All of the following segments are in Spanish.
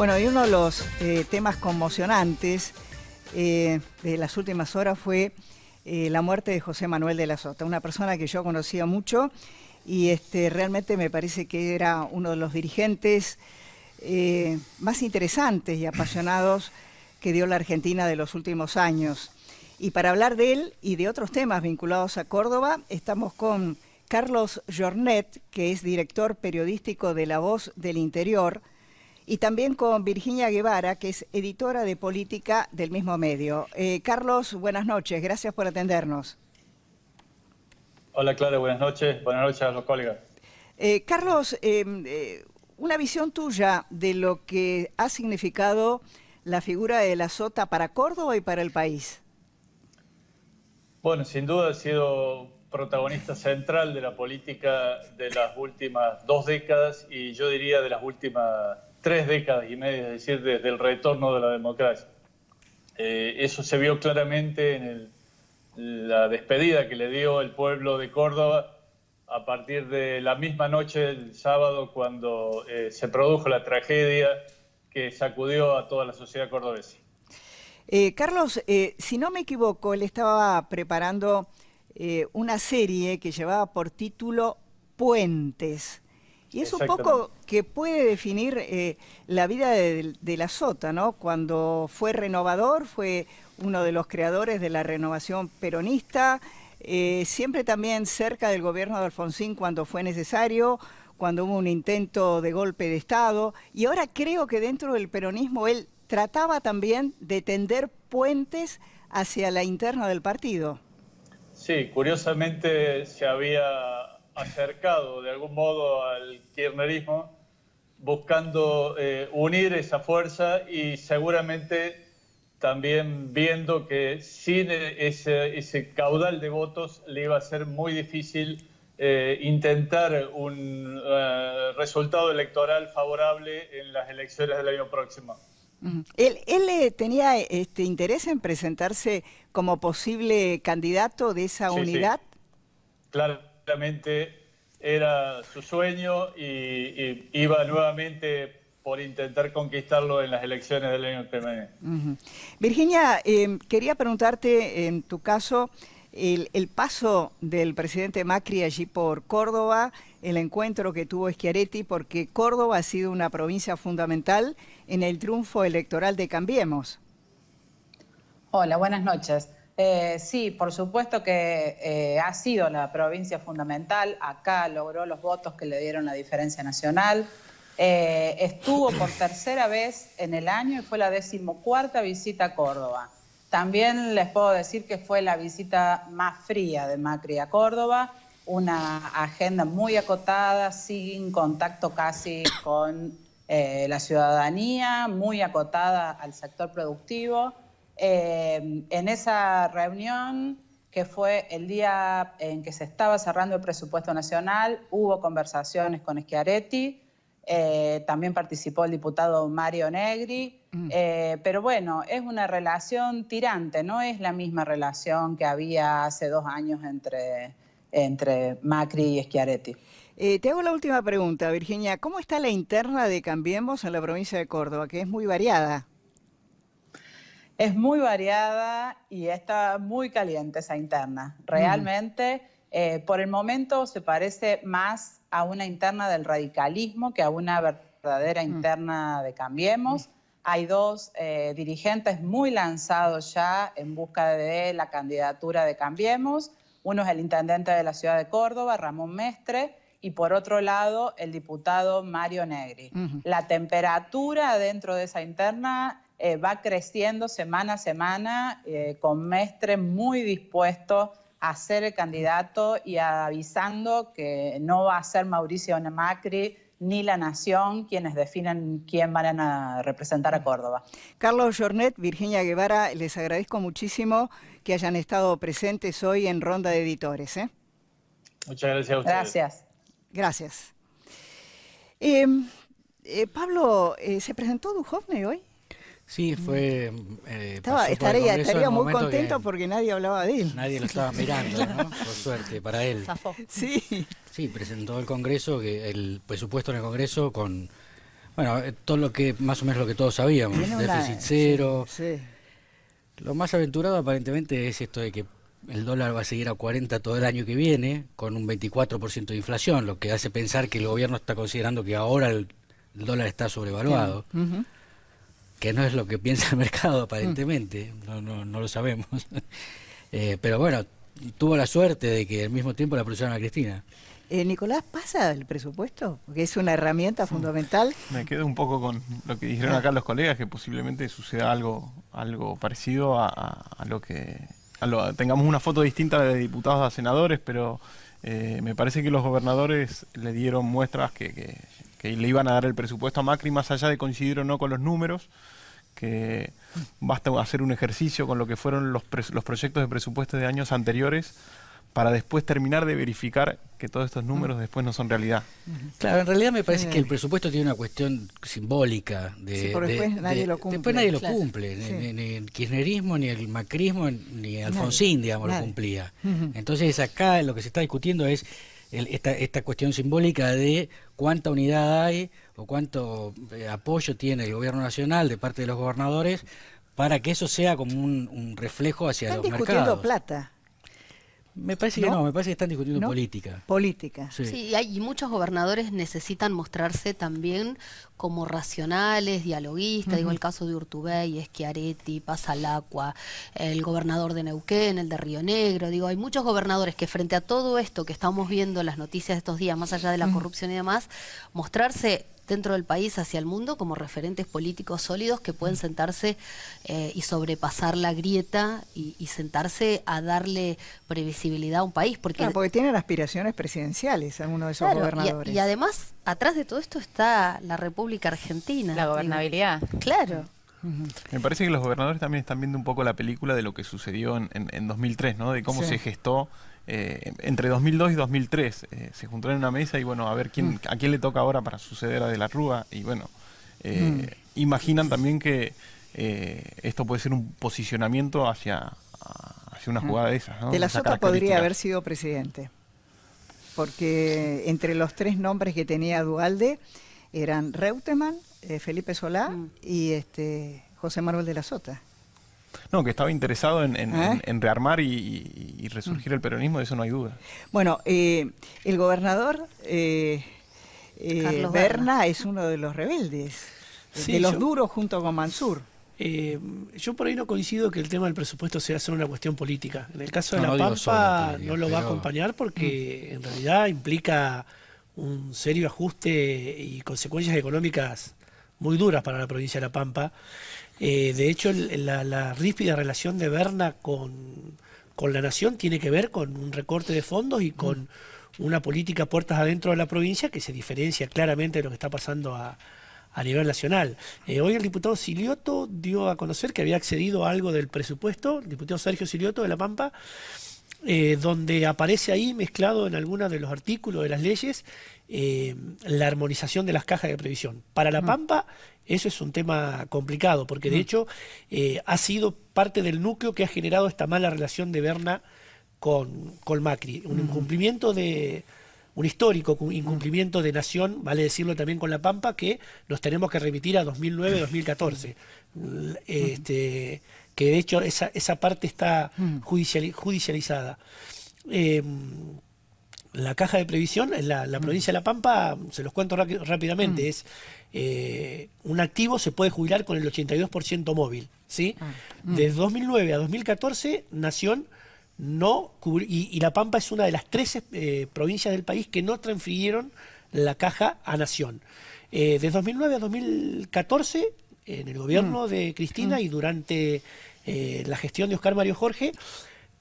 Bueno, y uno de los eh, temas conmocionantes eh, de las últimas horas fue eh, la muerte de José Manuel de la Sota, una persona que yo conocía mucho y este, realmente me parece que era uno de los dirigentes más interesantes y apasionados que dio la Argentina de los últimos años. Y para hablar de él y de otros temas vinculados a Córdoba, estamos con Carlos Jornet, que es director periodístico de La Voz del Interior, y también con Virginia Guevara, que es editora de política del mismo medio. Eh, Carlos, buenas noches, gracias por atendernos. Hola Clara, buenas noches, buenas noches a los colegas. Eh, Carlos, em, eh, una visión tuya de lo que ha significado la figura de la Sota para Córdoba y para el país. Bueno, sin duda ha sido protagonista central de la política de las últimas dos décadas y yo diría de las últimas tres décadas y media, es decir, desde el retorno de la democracia. Eh, eso se vio claramente en la despedida que le dio el pueblo de Córdoba a partir de la misma noche del sábado cuando eh, se produjo la tragedia que sacudió a toda la sociedad cordobesa. Eh, Carlos, si no me equivoco, él estaba preparando una serie que llevaba por título Puentes. Y es un poco que puede definir eh, la vida de, la Sota, ¿no? Cuando fue renovador, fue uno de los creadores de la renovación peronista, eh, siempre también cerca del gobierno de Alfonsín cuando fue necesario, cuando hubo un intento de golpe de Estado, y ahora creo que dentro del peronismo él trataba también de tender puentes hacia la interna del partido. Sí, curiosamente se había acercado de algún modo al kirchnerismo, buscando eh, unir esa fuerza y seguramente también viendo que sin e-, ese, ese caudal de votos le iba a ser muy difícil eh, intentar un eh, resultado electoral favorable en las elecciones del año próximo. ¿Él, él tenía este interés en presentarse como posible candidato de esa unidad? Claro, era su sueño y, iba nuevamente por intentar conquistarlo en las elecciones del año que Virginia, em, quería preguntarte en tu caso el, el, paso del presidente Macri allí por Córdoba, el encuentro que tuvo Schiaretti, porque Córdoba ha sido una provincia fundamental en el triunfo electoral de Cambiemos. Hola, buenas noches. Eh, sí, por supuesto que eh, ha sido la provincia fundamental. Acá logró los votos que le dieron la diferencia nacional. Eh, estuvo por tercera vez en el año y fue la decimocuarta visita a Córdoba. También les puedo decir que fue la visita más fría de Macri a Córdoba, una agenda muy acotada, sin contacto casi con la ciudadanía, muy acotada al sector productivo. Em, en esa reunión, que fue el día en que se estaba cerrando el presupuesto nacional, hubo conversaciones con Schiaretti, eh, también participó el diputado Mario Negri, mm. eh, pero bueno, es una relación tirante, no es la misma relación que había hace dos años entre, entre Macri y Schiaretti. Eh, te hago la última pregunta, Virginia. ¿Cómo está la interna de Cambiemos en la provincia de Córdoba, que es muy variada? es muy variada y está muy caliente esa interna. Mm. Realmente, eh, por el momento, se parece más a una interna del radicalismo que a una verdadera mm. interna de Cambiemos. Mm. Hay dos eh, dirigentes muy lanzados ya en busca de la candidatura de Cambiemos. Uno es el intendente de la ciudad de Córdoba, Ramón Mestre, y por otro lado el diputado Mario Negri. La temperatura dentro de esa interna eh, va creciendo semana a semana, eh, con Mestre muy dispuesto a ser el candidato y avisando que no va a ser Mauricio Macri ni la nación quienes definan quién van a representar a mm. Córdoba. Carlos Jornet, Virginia Guevara, les agradezco muchísimo que hayan estado presentes hoy en Ronda de Editores. ¿eh? Muchas gracias a ustedes. Gracias. Gracias. Em, Pablo, ¿se presentó Duhovne hoy? Sí, mm. fue. Eh, estaría, estaría muy contento porque nadie hablaba de él. Nadie lo estaba mirando, ¿no? Por suerte, para él. Sí. presentó el Congreso, que el presupuesto en el Congreso con. Bueno, eh, todo lo que, más o menos lo que todos sabíamos, déficit cero. Lo más aventurado aparentemente es esto de que el dólar va a seguir a 40 todo el año que viene, con un 24% de inflación, lo que hace pensar que el gobierno está considerando que ahora el, dólar está sobrevaluado que no es lo que piensa el mercado mm. aparentemente, no, no, no lo sabemos. Eh, pero bueno, tuvo la suerte de que al mismo tiempo la pusieron a Cristina. Eh, Nicolás, ¿pasa el presupuesto? Porque es una herramienta fundamental. Me quedo un poco con lo que dijeron acá los colegas, que posiblemente suceda algo, algo parecido a, lo que... tengamos una foto distinta de diputados a senadores, pero eh, me parece que los gobernadores le dieron muestras que que le iban a dar el presupuesto a Macri, más allá de coincidir o no con los números, que basta hacer un ejercicio con lo que fueron los, proyectos de presupuesto de años anteriores para después terminar de verificar que todos estos números mm. después no son realidad. Claro, en realidad me parece que el presupuesto tiene una cuestión simbólica. De, después nadie lo cumple. Ni, el kirchnerismo, ni el macrismo, ni Alfonsín, digamos, lo cumplía. Entonces acá lo que se está discutiendo es esta, cuestión simbólica de cuánta unidad hay o cuánto eh, apoyo tiene el gobierno nacional de parte de los gobernadores para que eso sea como un, reflejo hacia los mercados. plata. Me parece que no, me parece que están discutiendo política. Política. Sí, y, hay, muchos gobernadores necesitan mostrarse también como racionales, dialoguistas. Digo, el caso de Urtubey, Esquiareti, Pasalacua, el gobernador de Neuquén, el de Río Negro. Digo, hay muchos gobernadores que frente a todo esto que estamos viendo en las noticias de estos días, más allá de la corrupción y demás, mostrarse dentro del país hacia el mundo como referentes políticos sólidos que pueden mm. sentarse eh, y sobrepasar la grieta y, sentarse a darle previsibilidad a un país. Porque, porque tienen aspiraciones presidenciales algunos de esos gobernadores. Y, además, atrás de todo esto está la República Argentina. La gobernabilidad. Claro. Me parece que los gobernadores también están viendo un poco la película de lo que sucedió en, 2003, ¿no? De cómo se gestó eh, entre 2002 y 2003. Eh, se juntaron en una mesa y bueno, a ver quién, mm. a quién le toca ahora para suceder a De la Rúa. Y bueno, eh, mm. imaginan también que esto puede ser un posicionamiento hacia, hacia una mm. jugada de esas. De la Sota podría haber sido presidente, porque entre los tres nombres que tenía Dualde eran Reutemann, Felipe Solá y este José Manuel de la Sota. No, que estaba interesado en, ¿Eh? rearmar y, mm. resurgir el peronismo, de eso no hay duda. Bueno, eh, el gobernador eh, eh Berna, es uno de los rebeldes, de los duros junto con Mansur. yo por ahí no coincido que el tema del presupuesto sea solo una cuestión política. En el caso de La Pampa no lo va a acompañar porque mm. en realidad implica un serio ajuste y consecuencias económicas muy duras para la provincia de La Pampa. Eh, de hecho, la, la, ríspida relación de Berna con, la nación tiene que ver con un recorte de fondos y mm. con una política puertas adentro de la provincia que se diferencia claramente de lo que está pasando a, a nivel nacional. Eh, hoy el diputado Silioto dio a conocer que había accedido a algo del presupuesto, el diputado Sergio Silioto de La Pampa, eh, donde aparece ahí mezclado en algunos de los artículos de las leyes eh, la armonización de las cajas de previsión. Para La mm. Pampa eso es un tema complicado, porque de mm. hecho eh, ha sido parte del núcleo que ha generado esta mala relación de Berna con, con Macri. Un mm. incumplimiento de, un histórico incumplimiento de nación, vale decirlo también con la Pampa, que nos tenemos que remitir a 2009-2014. Este, que de hecho esa, parte está mm. judicializada. Em, la caja de previsión, la, la mm. provincia de La Pampa, se los cuento rápidamente, mm. es eh, un activo se puede jubilar con el 82% móvil. ¿sí? Desde ah. 2009 a 2014, Nación no y, y, La Pampa es una de las 13 eh, provincias del país que no transfirieron la caja a Nación. desde eh, 2009 a 2014, en el gobierno de Cristina y durante eh, la gestión de Oscar Mario Jorge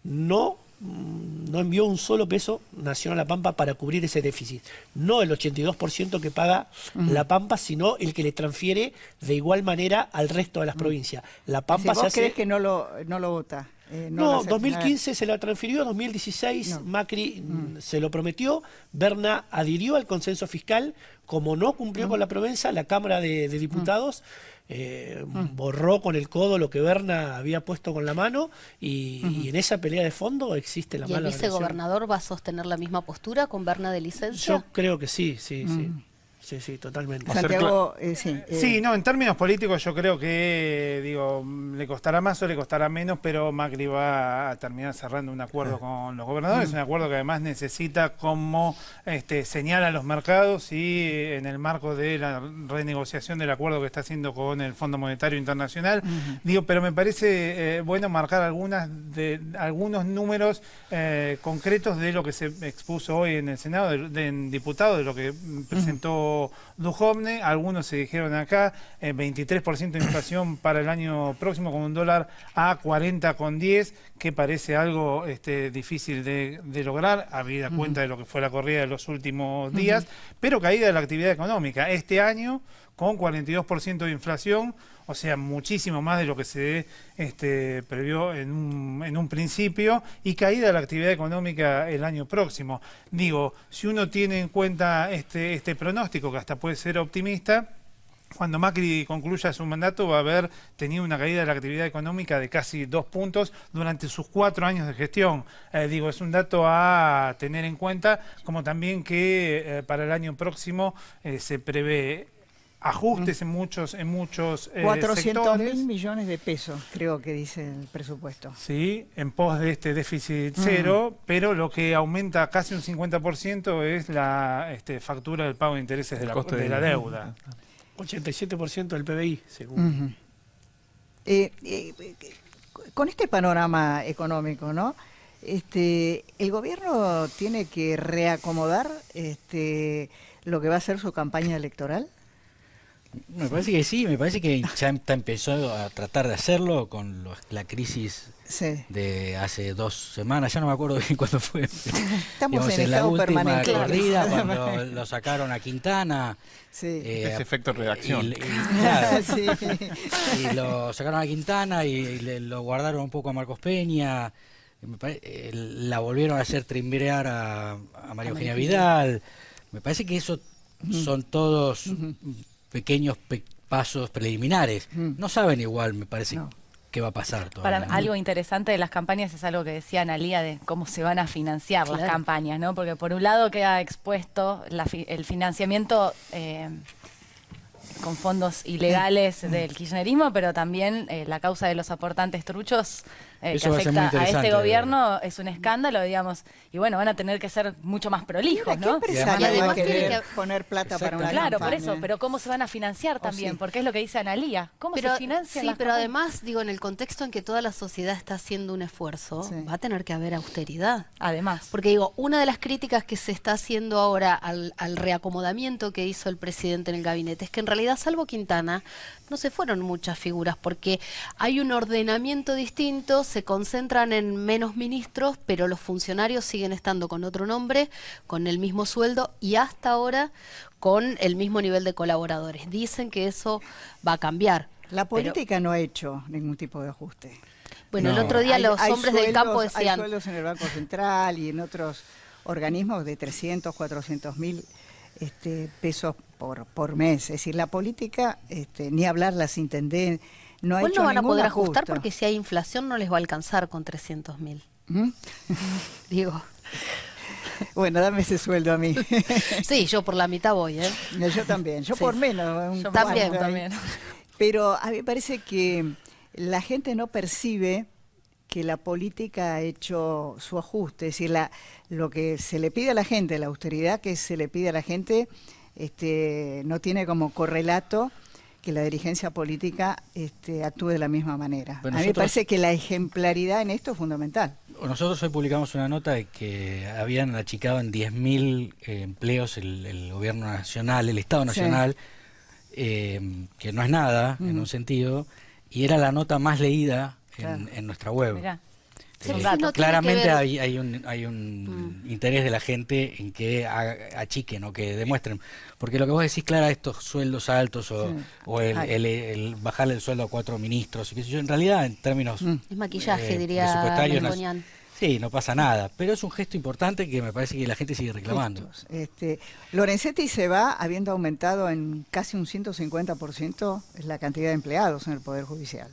no, mm, no envió un solo peso nacional a La Pampa para cubrir ese déficit. No el 82% que paga La Pampa, sino el que le transfiere de igual manera al resto de las mm. provincias. La Pampa se crees que no lo, no lo vota? Eh, no, 2015 se lo transfirió, 2016 Macri mm, se lo prometió, Berna adhirió al consenso fiscal, como no cumplió con la provincia la Cámara de, Diputados... Eh, mm. borró con el codo lo que Berna había puesto con la mano y, en esa pelea de fondo existe la ¿Y el vicegobernador va a sostener la misma postura con Berna de licencia? Yo creo que sí, sí, sí. Mm sí, sí, totalmente. Santiago, eh, sí. Eh. Sí, no, en términos políticos yo creo que, digo, le costará más o le costará menos, pero Macri va a terminar cerrando un acuerdo con los gobernadores, mm. un acuerdo que además necesita como este, señal a los mercados y eh, en el marco de la renegociación del acuerdo que está haciendo con el Fondo Monetario Internacional. Digo, pero me parece bueno marcar algunas de algunos números concretos de lo que se expuso hoy en el Senado, de, diputado, de lo que presentó people Dujovne, algunos se dijeron acá, 23% eh, de inflación para el año próximo con un dólar a 40,10, que parece algo este, difícil de, lograr, habida cuenta de lo que fue la corrida de los últimos días, pero caída de la actividad económica. Este año con 42% de inflación, o sea, muchísimo más de lo que se este, previó en un, principio, y caída de la actividad económica el año próximo. Digo, si uno tiene en cuenta este, este pronóstico, que hasta puede ser optimista. Cuando Macri concluya su mandato va a haber tenido una caída de la actividad económica de casi dos puntos durante sus cuatro años de gestión. Eh, digo, es un dato a tener en cuenta, como también que eh, para el año próximo eh, se prevé ajustes en muchos en muchos eh, mil millones de pesos, creo que dice el presupuesto. Sí, en pos de este déficit cero, pero lo que aumenta casi un 50% es la este, factura del pago de intereses de la, de la deuda. 87% del PBI, según. Eh, eh, con este panorama económico, ¿no? Este, el gobierno tiene que reacomodar este, lo que va a ser su campaña electoral. Me parece que sí, me parece que ya empezó a tratar de hacerlo con la crisis de hace dos semanas, ya no me acuerdo bien cuándo fue. Estamos en, la última corrida cuando lo sacaron a Quintana. Sí. Eh, Ese efecto reacción Y, lo sacaron a Quintana y, lo guardaron un poco a Marcos Peña. Eh, la volvieron a hacer trimbrear a, a María Eugenia Vidal. Me parece que eso son todos pequeños pasos preliminares. Mm. No saben igual, me parece, qué va a pasar. algo interesante de las campañas es algo que decía Analia, de cómo se van a financiar las campañas, ¿no? Porque por un lado queda expuesto el financiamiento... Eh, con fondos ilegales mm. del kirchnerismo, pero también eh, la causa de los aportantes truchos eh, que afecta a, este gobierno es un escándalo, digamos. Y bueno, van a tener que ser mucho más prolijos, ¿no? Y además tienen que poner plata para una Claro, por eso, ¿eh? pero ¿cómo se van a financiar también? Porque es lo que dice Analía. ¿Cómo se financian? Sí, pero además, digo, en el contexto en que toda la sociedad está haciendo un esfuerzo, va a tener que haber austeridad. Además. Porque digo, una de las críticas que se está haciendo ahora al, al reacomodamiento que hizo el presidente en el gabinete es que en realidad, salvo Quintana, no se fueron muchas figuras porque hay un ordenamiento distinto, se concentran en menos ministros, pero los funcionarios siguen estando con otro nombre, con el mismo sueldo y hasta ahora con el mismo nivel de colaboradores. Dicen que eso va a cambiar. La política no ha hecho ningún tipo de ajuste. Bueno, el otro día los hombres del campo decían... Hay sueldos en el Banco Central y en otros organismos de 300, 400 mil este, pesos por, por mes. Es decir, la política, este, ni hablar las entender, no ha hecho no van a poder ajustar porque si hay inflación no les va a alcanzar con 300 mil. ¿Mm? Digo. Bueno, dame ese sueldo a mí. sí, yo por la mitad voy, ¿eh? Yo también, yo por menos. también, también. Pero a mí me parece que la gente no percibe que la política ha hecho su ajuste, es decir, la, lo que se le pide a la gente, la austeridad que se le pide a la gente, este, no tiene como correlato que la dirigencia política este, actúe de la misma manera. a mí me parece que la ejemplaridad en esto es fundamental. Nosotros hoy publicamos una nota de que habían achicado en 10.000 eh, empleos el, el, gobierno nacional, el Estado nacional, eh, que no es nada en un sentido, y era la nota más leída en, nuestra web. Eh, claramente hay, hay, un, mm. interés de la gente en que achiquen o que demuestren. Porque lo que vos decís, Clara, estos sueldos altos o, el, el, el, bajarle el sueldo a cuatro ministros, qué en realidad en términos... Mm. Es maquillaje, eh, diría no, Sí, no pasa nada, pero es un gesto importante que me parece que la gente sigue reclamando. Este, Lorenzetti se va habiendo aumentado en casi un 150% la cantidad de empleados en el Poder Judicial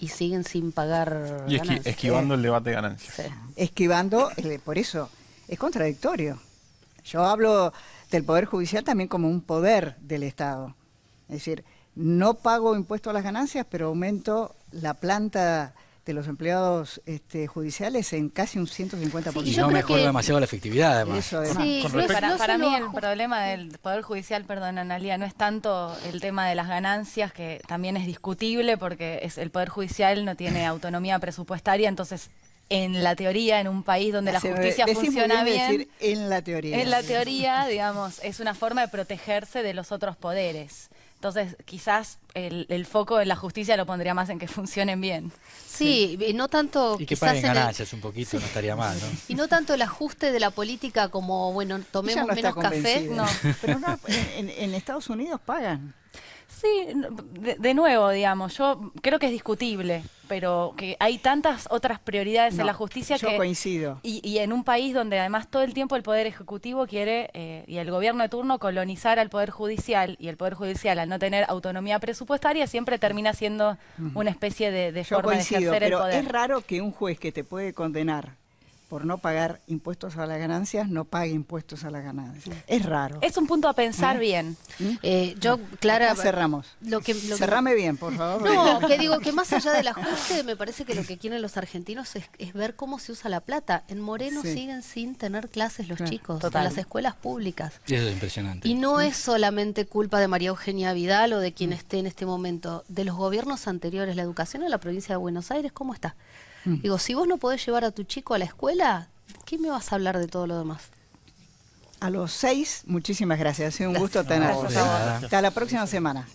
y siguen sin pagar. Y esquivando el debate de ganancias. Esquivando, eh, por eso, es contradictorio. Yo hablo del Poder Judicial también como un poder del Estado. Es decir, no pago impuestos a las ganancias, pero aumento la planta de los empleados este, judiciales en casi un 150%. y no mejora demasiado la efectividad, además. Eso, para, mí el problema del Poder Judicial, perdón, Analia, no es tanto el tema de las ganancias, que también es discutible porque es, el Poder Judicial no tiene autonomía presupuestaria, entonces en la teoría, en un país donde la justicia funciona bien, bien decir en la teoría. En la teoría, digamos, es una forma de protegerse de los otros poderes. Entonces, quizás el, foco en la justicia lo pondría más en que funcionen bien. Sí, Y no tanto... Y que paguen ganancias un poquito, no estaría mal, ¿no? Y no tanto el ajuste de la política como, bueno, tomemos menos café. No. Pero no, en Estados Unidos pagan. Sí, de, nuevo, digamos, yo creo que es discutible, pero que hay tantas otras prioridades en la justicia yo que... coincido. Y, en un país donde además todo el tiempo el Poder Ejecutivo quiere, eh, y el gobierno de turno, colonizar al Poder Judicial, y el Poder Judicial al no tener autonomía presupuestaria siempre termina siendo una especie de, forma de el poder. Es raro que un juez que te puede condenar por no pagar impuestos a las ganancias, no pague impuestos a las ganancias. Es raro. Es un punto a pensar ¿Eh? bien. ¿Mm? Eh, yo, Clara... cerramos. Lo Cerrame bien, por favor. No, que digo que más allá del ajuste, me parece que lo que quieren los argentinos es, ver cómo se usa la plata. En Moreno siguen sin tener clases los chicos, en las escuelas públicas. Y eso es impresionante. Y no es solamente culpa de María Eugenia Vidal o de quien esté en este momento, de los gobiernos anteriores. La educación en la provincia de Buenos Aires, ¿cómo está? Mm. Digo, si vos no podés llevar a tu chico a la escuela, ¿qué me vas a hablar de todo lo demás? A los seis, muchísimas gracias. Ha sido un gusto tenerlos. Hasta la próxima semana.